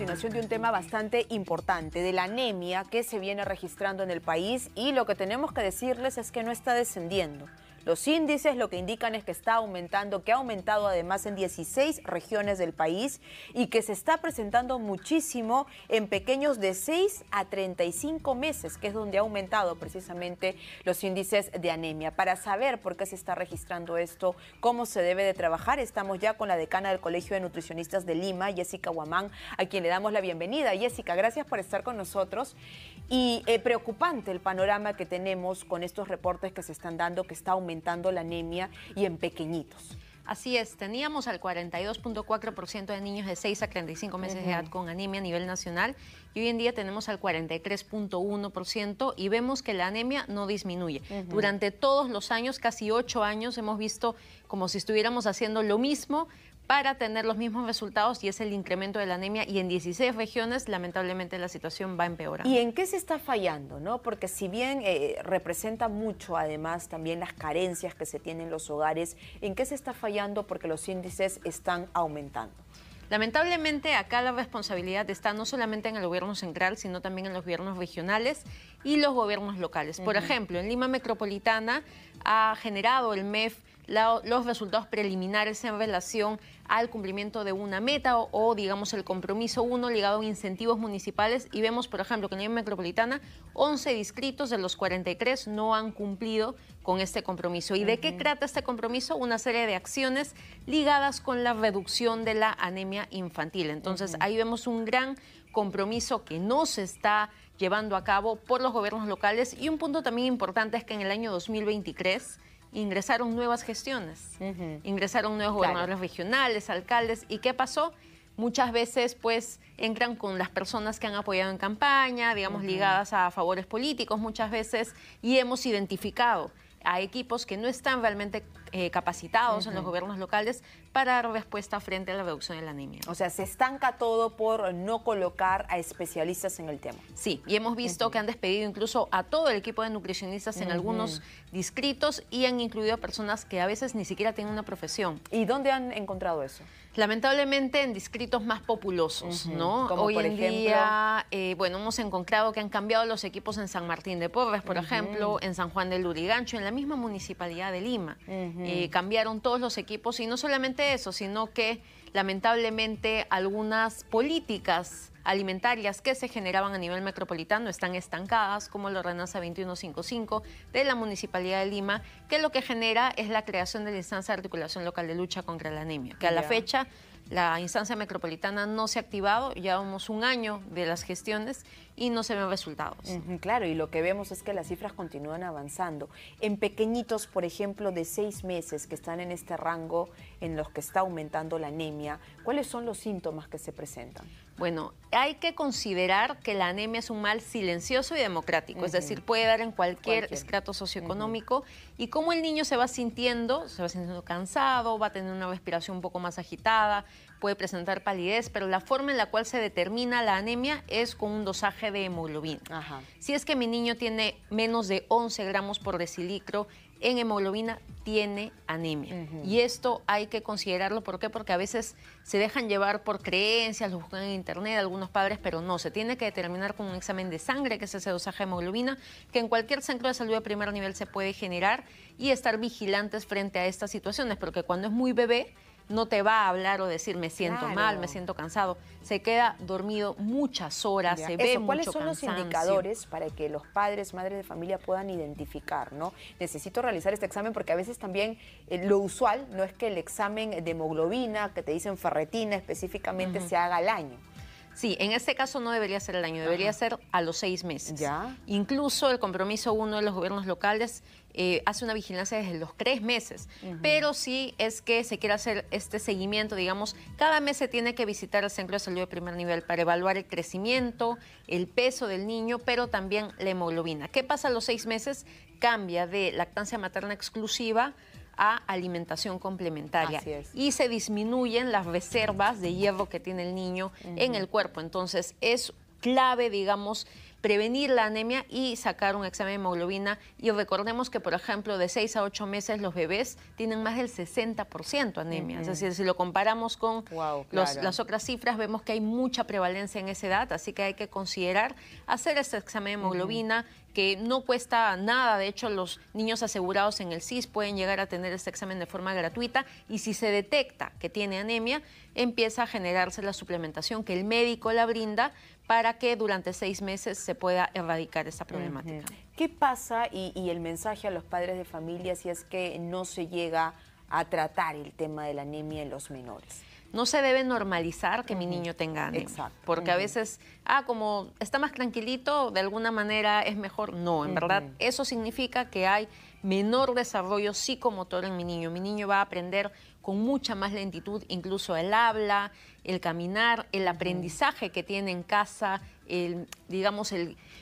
continuación de un tema bastante importante, de la anemia que se viene registrando en el país y lo que tenemos que decirles es que no está descendiendo. Los índices lo que indican es que está aumentando, que ha aumentado además en 16 regiones del país y que se está presentando muchísimo en pequeños de 6 a 35 meses, que es donde ha aumentado precisamente los índices de anemia. Para saber por qué se está registrando esto, cómo se debe de trabajar, estamos ya con la decana del Colegio de Nutricionistas de Lima, Jessica Guamán, a quien le damos la bienvenida. Jessica, gracias por estar con nosotros. Y eh, preocupante el panorama que tenemos con estos reportes que se están dando, que está aumentando aumentando la anemia y en pequeñitos. Así es, teníamos al 42.4% de niños de 6 a 35 meses de edad con anemia a nivel nacional y hoy en día tenemos al 43.1% y vemos que la anemia no disminuye. Durante todos los años, casi ocho años, hemos visto como si estuviéramos haciendo lo mismo, para tener los mismos resultados y es el incremento de la anemia y en 16 regiones lamentablemente la situación va empeorando. ¿Y en qué se está fallando? No? Porque si bien eh, representa mucho además también las carencias que se tienen los hogares, ¿en qué se está fallando porque los índices están aumentando? Lamentablemente acá la responsabilidad está no solamente en el gobierno central, sino también en los gobiernos regionales y los gobiernos locales. Por ejemplo, en Lima Metropolitana ha generado el MEF los resultados preliminares en relación al cumplimiento de una meta o, digamos, el compromiso 1 ligado a incentivos municipales. Y vemos, por ejemplo, que en la metropolitana 11 distritos de los 43 no han cumplido con este compromiso. ¿Y de qué trata este compromiso? Una serie de acciones ligadas con la reducción de la anemia infantil. Entonces, ahí vemos un gran compromiso que no se está llevando a cabo por los gobiernos locales. Y un punto también importante es que en el año 2023 ingresaron nuevas gestiones, ingresaron nuevos gobernadores regionales, alcaldes, ¿y qué pasó? Muchas veces pues entran con las personas que han apoyado en campaña, digamos ligadas a favores políticos muchas veces, y hemos identificado a equipos que no están realmente eh, capacitados en los gobiernos locales para dar respuesta frente a la reducción de la anemia. O sea, se estanca todo por no colocar a especialistas en el tema. Sí, y hemos visto que han despedido incluso a todo el equipo de nutricionistas en algunos distritos y han incluido a personas que a veces ni siquiera tienen una profesión. ¿Y dónde han encontrado eso? Lamentablemente en distritos más populosos, ¿no? Como Hoy por en ejemplo... día, eh, bueno, hemos encontrado que han cambiado los equipos en San Martín de Porres, por ejemplo, en San Juan del Lurigancho, en la misma municipalidad de Lima. Y eh, cambiaron todos los equipos y no solamente eso, sino que lamentablemente algunas políticas alimentarias que se generaban a nivel metropolitano están estancadas, como la Renanza 2155 de la Municipalidad de Lima, que lo que genera es la creación de la instancia de articulación local de lucha contra la anemia, que a la fecha la instancia metropolitana no se ha activado, llevamos un año de las gestiones y no se ven resultados. claro, y lo que vemos es que las cifras continúan avanzando. En pequeñitos, por ejemplo, de seis meses que están en este rango en los que está aumentando la anemia, ¿cuáles son los síntomas que se presentan? Bueno, hay que considerar que la anemia es un mal silencioso y democrático, es decir, puede dar en cualquier, estrato socioeconómico y como el niño se va sintiendo, se va sintiendo cansado, va a tener una respiración un poco más agitada, puede presentar palidez, pero la forma en la cual se determina la anemia es con un dosaje de hemoglobina. Si es que mi niño tiene menos de 11 gramos por decilitro en hemoglobina tiene anemia. Y esto hay que considerarlo. ¿Por qué? Porque a veces se dejan llevar por creencias, lo buscan en internet algunos padres, pero no. Se tiene que determinar con un examen de sangre, que es ese dosaje de hemoglobina, que en cualquier centro de salud de primer nivel se puede generar y estar vigilantes frente a estas situaciones. Porque cuando es muy bebé, no te va a hablar o decir me siento mal, me siento cansado. Se queda dormido muchas horas, se se ve ¿Cuáles son los indicadores para que los padres, madres de familia puedan identificar? ¿no? Necesito realizar este examen porque a veces también eh, lo usual no es que el examen de hemoglobina, que te dicen ferretina específicamente, se haga al año. Sí, en este caso no debería ser el año, debería ser a los seis meses. Ya. Incluso el compromiso uno de los gobiernos locales eh, hace una vigilancia desde los tres meses, pero sí es que se quiere hacer este seguimiento, digamos, cada mes se tiene que visitar el centro de salud de primer nivel para evaluar el crecimiento, el peso del niño, pero también la hemoglobina. ¿Qué pasa a los seis meses? Cambia de lactancia materna exclusiva a alimentación complementaria. Y se disminuyen las reservas de hierro que tiene el niño en el cuerpo. Entonces es clave, digamos, prevenir la anemia y sacar un examen de hemoglobina. Y recordemos que, por ejemplo, de 6 a 8 meses los bebés tienen más del 60% anemia. anemia Es decir, si lo comparamos con las otras cifras, vemos que hay mucha prevalencia en esa edad, así que hay que considerar hacer ese examen de hemoglobina, que no cuesta nada. De hecho, los niños asegurados en el SIS pueden llegar a tener este examen de forma gratuita y si se detecta que tiene anemia, empieza a generarse la suplementación que el médico la brinda para que durante seis meses se pueda erradicar esta problemática. ¿Qué pasa y, y el mensaje a los padres de familia si es que no se llega a tratar el tema de la anemia en los menores? no se debe normalizar que mi niño tenga anemia, Porque a veces, ah, como está más tranquilito, de alguna manera es mejor. No, en verdad, eso significa que hay menor desarrollo psicomotor en mi niño. Mi niño va a aprender con mucha más lentitud, incluso el habla, el caminar, el aprendizaje que tiene en casa, digamos,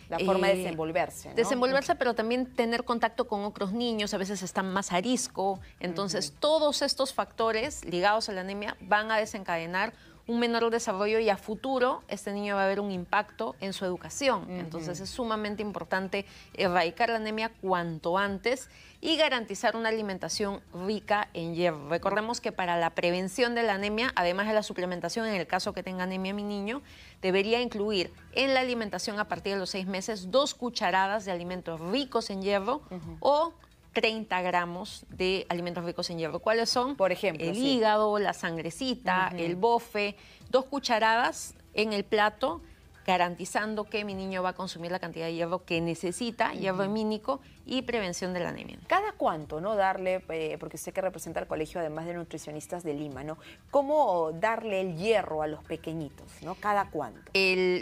La forma de eh, desenvolverse. Desenvolverse, pero también tener contacto con otros niños, a veces están más a arisco. Entonces, todos estos factores ligados a la anemia van a desencadenar un menor desarrollo y a futuro este niño va a haber un impacto en su educación. Entonces es sumamente importante erradicar la anemia cuanto antes y garantizar una alimentación rica en hierro. Recordemos que para la prevención de la anemia, además de la suplementación, en el caso que tenga anemia mi niño, debería incluir en la alimentación a partir de los seis meses dos cucharadas de alimentos ricos en hierro o 30 gramos de alimentos ricos en hierro. ¿Cuáles son? Por ejemplo. El hígado, la sangrecita, el bofe, dos cucharadas en el plato garantizando que mi niño va a consumir la cantidad de hierro que necesita, hierro hemínico y prevención de la anemia cuánto, ¿no? Darle, eh, porque sé que representa al colegio, además de nutricionistas de Lima, ¿no? ¿Cómo darle el hierro a los pequeñitos, ¿no? ¿Cada cuánto?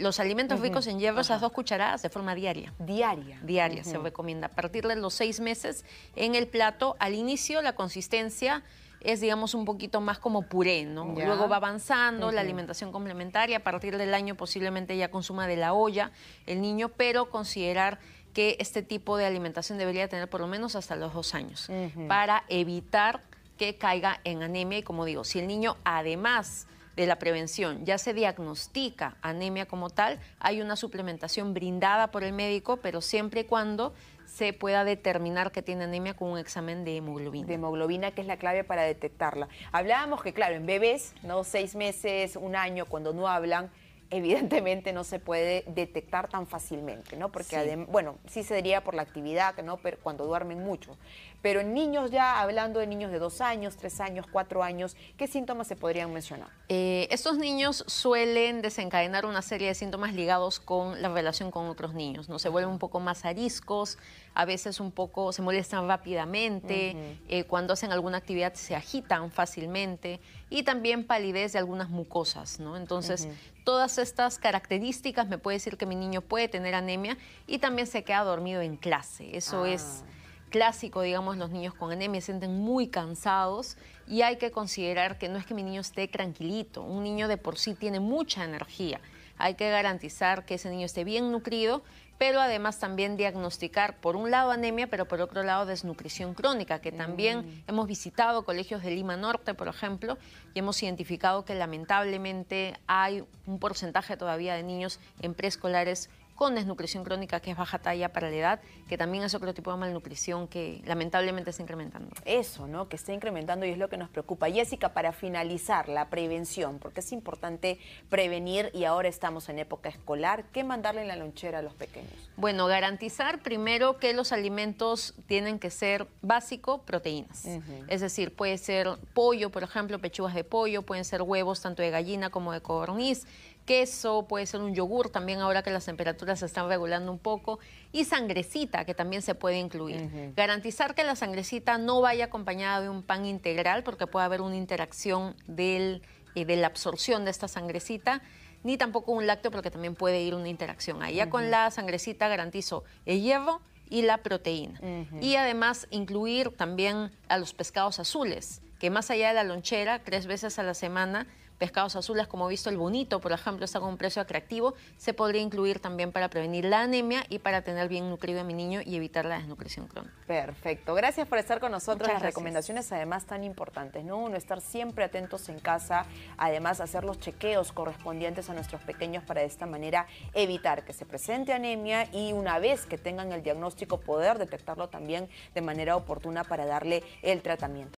los alimentos ricos en hierro, esas dos cucharadas de forma diaria. Diaria. Diaria, se recomienda. A partir de los seis meses en el plato, al inicio la consistencia es, digamos, un poquito más como puré, ¿no? Luego va avanzando la alimentación complementaria, a partir del año posiblemente ya consuma de la olla el niño, pero considerar que este tipo de alimentación debería tener por lo menos hasta los dos años para evitar que caiga en anemia. Y como digo, si el niño además de la prevención ya se diagnostica anemia como tal, hay una suplementación brindada por el médico, pero siempre y cuando se pueda determinar que tiene anemia con un examen de hemoglobina. De hemoglobina, que es la clave para detectarla. Hablábamos que, claro, en bebés, ¿no? Seis meses, un año, cuando no hablan, evidentemente no se puede detectar tan fácilmente, ¿no? Porque, bueno, sí se diría por la actividad, ¿no? Pero cuando duermen mucho. Pero en niños ya, hablando de niños de dos años, tres años, cuatro años, ¿qué síntomas se podrían mencionar? Eh, estos niños suelen desencadenar una serie de síntomas ligados con la relación con otros niños, ¿no? Se vuelven un poco más ariscos, a veces un poco se molestan rápidamente, eh, cuando hacen alguna actividad se agitan fácilmente y también palidez de algunas mucosas, ¿no? Entonces, todas estas características me puede decir que mi niño puede tener anemia y también se queda dormido en clase. Eso es ah. clásico, digamos, los niños con anemia se sienten muy cansados y hay que considerar que no es que mi niño esté tranquilito, un niño de por sí tiene mucha energía. Hay que garantizar que ese niño esté bien nutrido pero además también diagnosticar, por un lado, anemia, pero por otro lado, desnutrición crónica, que también mm. hemos visitado colegios de Lima Norte, por ejemplo, y hemos identificado que lamentablemente hay un porcentaje todavía de niños en preescolares con desnutrición crónica, que es baja talla para la edad, que también es otro tipo de malnutrición que lamentablemente está incrementando. Eso, ¿no? Que está incrementando y es lo que nos preocupa. Jessica, para finalizar, la prevención, porque es importante prevenir y ahora estamos en época escolar, ¿qué mandarle en la lonchera a los pequeños? Bueno, garantizar primero que los alimentos tienen que ser básico, proteínas. Es decir, puede ser pollo, por ejemplo, pechugas de pollo, pueden ser huevos tanto de gallina como de codorniz, queso, puede ser un yogur también ahora que las temperaturas se están regulando un poco, y sangrecita que también se puede incluir. Garantizar que la sangrecita no vaya acompañada de un pan integral porque puede haber una interacción eh, de la absorción de esta sangrecita ni tampoco un lácteo porque también puede ir una interacción. Ahí con la sangrecita garantizo el hierro y la proteína. Y además incluir también a los pescados azules, que más allá de la lonchera, tres veces a la semana, pescados azules, como he visto el bonito, por ejemplo, está con un precio atractivo, se podría incluir también para prevenir la anemia y para tener bien nutrido a mi niño y evitar la desnutrición crónica. Perfecto, gracias por estar con nosotros. Las recomendaciones además tan importantes, ¿no? Uno, estar siempre atentos en casa, además hacer los chequeos correspondientes a nuestros pequeños para de esta manera evitar que se presente anemia y una vez que tengan el diagnóstico poder detectarlo también de manera oportuna para darle el tratamiento.